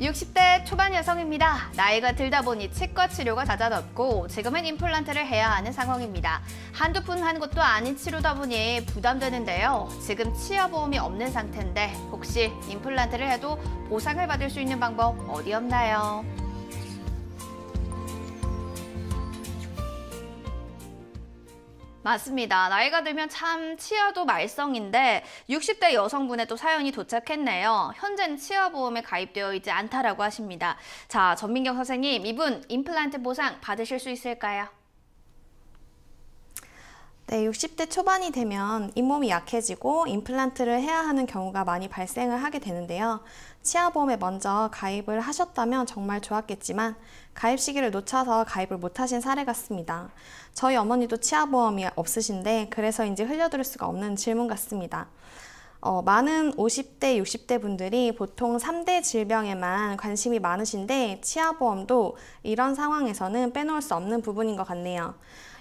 60대 초반 여성입니다. 나이가 들다 보니 치과 치료가 잦아졌고 지금은 임플란트를 해야 하는 상황입니다. 한두 푼 한 것도 아닌 치료다 보니 부담되는데요. 지금 치아보험이 없는 상태인데 혹시 임플란트를 해도 보상을 받을 수 있는 방법 어디 없나요? 맞습니다. 나이가 들면 참 치아도 말썽인데 60대 여성분의 또 사연이 도착했네요. 현재는 치아보험에 가입되어 있지 않다라고 하십니다. 자, 전민경 선생님, 이분 임플란트 보상 받으실 수 있을까요? 네, 60대 초반이 되면 잇몸이 약해지고 임플란트를 해야 하는 경우가 많이 발생을 하게 되는데요. 치아보험에 먼저 가입을 하셨다면 정말 좋았겠지만 가입 시기를 놓쳐서 가입을 못하신 사례 같습니다. 저희 어머니도 치아보험이 없으신데 그래서인지 흘려들을 수가 없는 질문 같습니다. 어, 많은 50대, 60대 분들이 보통 3대 질병에만 관심이 많으신데 치아보험도 이런 상황에서는 빼놓을 수 없는 부분인 것 같네요.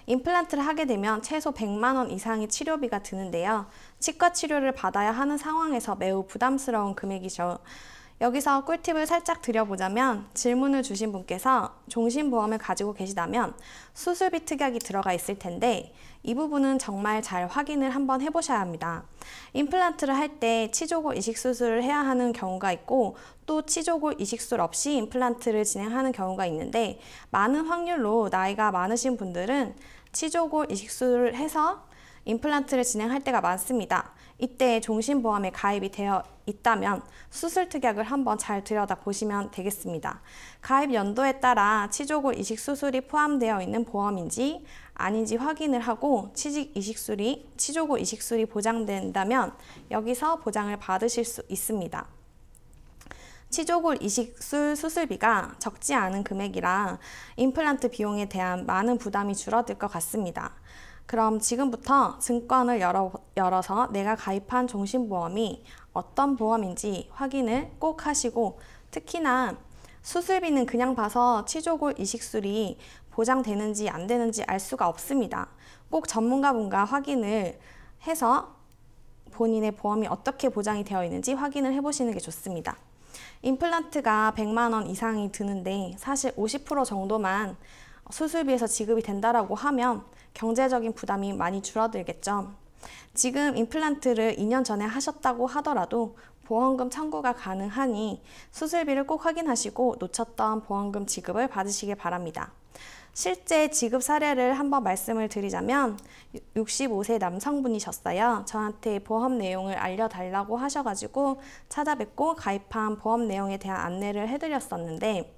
임플란트를 하게 되면 최소 100만원 이상의 치료비가 드는데요. 치과 치료를 받아야 하는 상황에서 매우 부담스러운 금액이죠. 여기서 꿀팁을 살짝 드려보자면 질문을 주신 분께서 종신보험을 가지고 계시다면 수술비 특약이 들어가 있을 텐데 이 부분은 정말 잘 확인을 한번 해보셔야 합니다. 임플란트를 할 때 치조골 이식 수술을 해야 하는 경우가 있고 또 치조골 이식술 없이 임플란트를 진행하는 경우가 있는데 많은 확률로 나이가 많으신 분들은 치조골 이식술을 해서 임플란트를 진행할 때가 많습니다. 이때 종신보험에 가입이 되어 있다면 수술 특약을 한번 잘 들여다보시면 되겠습니다. 가입 연도에 따라 치조골 이식 수술이 포함되어 있는 보험인지 아닌지 확인을 하고 치직 이식술이 치조골 이식술이 보장된다면 여기서 보장을 받으실 수 있습니다. 치조골 이식술 수술비가 적지 않은 금액이라 임플란트 비용에 대한 많은 부담이 줄어들 것 같습니다. 그럼 지금부터 증권을 열어, 열어서 내가 가입한 종신보험이 어떤 보험인지 확인을 꼭 하시고 특히나 수술비는 그냥 봐서 치조골 이식술이 보장되는지 안 되는지 알 수가 없습니다. 꼭 전문가분과 확인을 해서 본인의 보험이 어떻게 보장이 되어 있는지 확인을 해보시는 게 좋습니다. 임플란트가 100만 원 이상이 드는데 사실 50% 정도만 수술비에서 지급이 된다라고 하면 경제적인 부담이 많이 줄어들겠죠. 지금 임플란트를 2년 전에 하셨다고 하더라도 보험금 청구가 가능하니 수술비를 꼭 확인하시고 놓쳤던 보험금 지급을 받으시길 바랍니다. 실제 지급 사례를 한번 말씀을 드리자면 65세 남성분이셨어요. 저한테 보험 내용을 알려달라고 하셔가지고 찾아뵙고 가입한 보험 내용에 대한 안내를 해드렸었는데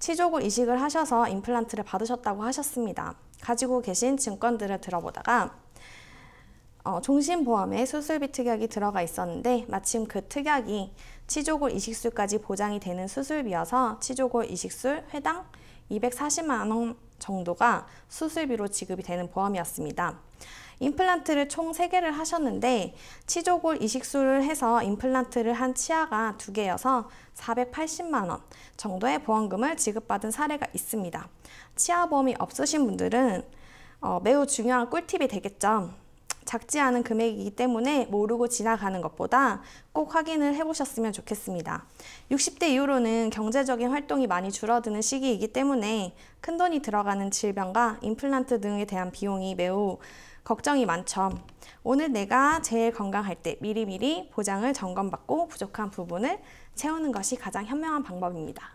치조골 이식을 하셔서 임플란트를 받으셨다고 하셨습니다. 가지고 계신 증권들을 들어보다가 어, 종신보험에 수술비 특약이 들어가 있었는데 마침 그 특약이 치조골 이식술까지 보장이 되는 수술비여서 치조골 이식술 회당 240만 원 정도가 수술비로 지급이 되는 보험이었습니다. 임플란트를 총 3개를 하셨는데 치조골 이식술을 해서 임플란트를 한 치아가 2개여서 480만원 정도의 보험금을 지급받은 사례가 있습니다. 치아보험이 없으신 분들은 어, 매우 중요한 꿀팁이 되겠죠. 작지 않은 금액이기 때문에 모르고 지나가는 것보다 꼭 확인을 해보셨으면 좋겠습니다. 60대 이후로는 경제적인 활동이 많이 줄어드는 시기이기 때문에 큰돈이 들어가는 질병과 임플란트 등에 대한 비용이 매우 걱정이 많죠. 오늘 내가 제일 건강할 때 미리미리 보장을 점검받고 부족한 부분을 채우는 것이 가장 현명한 방법입니다.